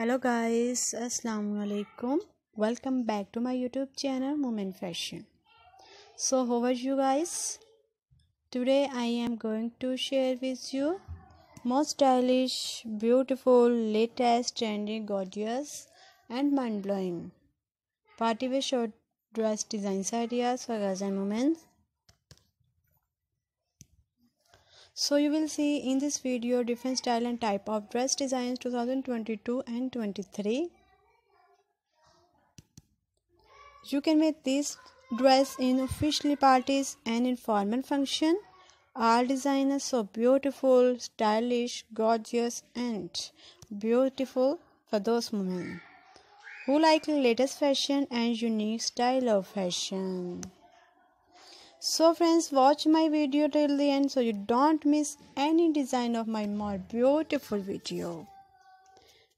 hello guys assalamu alaikum welcome back to my youtube channel Moment fashion so how are you guys today i am going to share with you most stylish beautiful latest trendy gorgeous and mind-blowing party wear short dress designs ideas for girls and women So you will see in this video different style and type of dress designs 2022 and 23. You can make this dress in official parties and informal function. All designs so beautiful, stylish, gorgeous and beautiful for those women who like latest fashion and unique style of fashion. So friends watch my video till the end so you don't miss any design of my more beautiful video.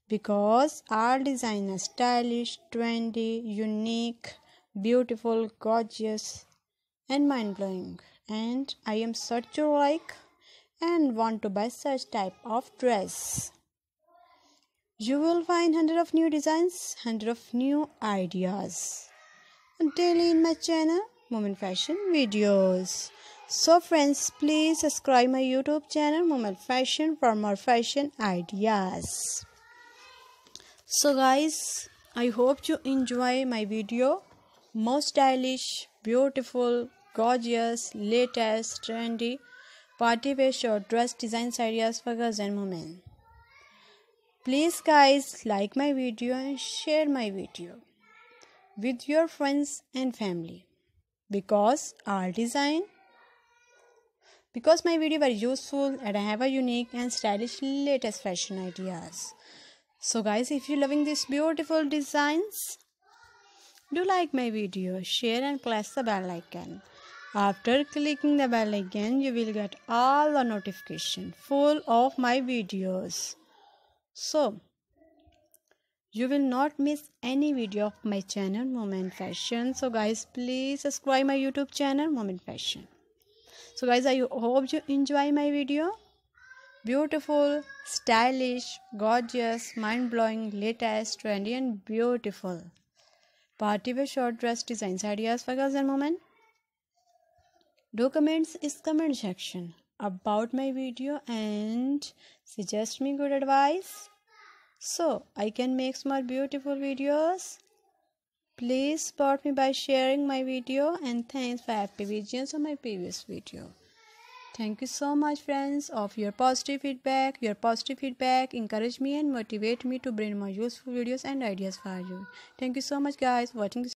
Because our design is stylish, trendy, unique, beautiful, gorgeous and mind-blowing. And I am such a like and want to buy such type of dress. You will find hundred of new designs, hundred of new ideas. Daily in my channel Moment Fashion videos. So friends, please subscribe my YouTube channel Moment Fashion for more fashion ideas. So guys, I hope you enjoy my video. Most stylish, beautiful, gorgeous, latest, trendy party wear short dress designs ideas for girls and women. Please guys, like my video and share my video with your friends and family because our design because my video were useful and I have a unique and stylish latest fashion ideas. So guys, if you're loving these beautiful designs, do like my video, share and press the bell icon. After clicking the bell icon, you will get all the notification full of my videos. So, you will not miss any video of my channel moment fashion so guys please subscribe my youtube channel moment fashion so guys i hope you enjoy my video beautiful stylish gorgeous mind-blowing latest trendy and beautiful party wear short dress designs ideas for girls and women do comments is comment section about my video and suggest me good advice so I can make more beautiful videos. Please support me by sharing my video and thanks for happy visions on my previous video. Thank you so much friends of your positive feedback. Your positive feedback encourage me and motivate me to bring more useful videos and ideas for you. Thank you so much guys watching this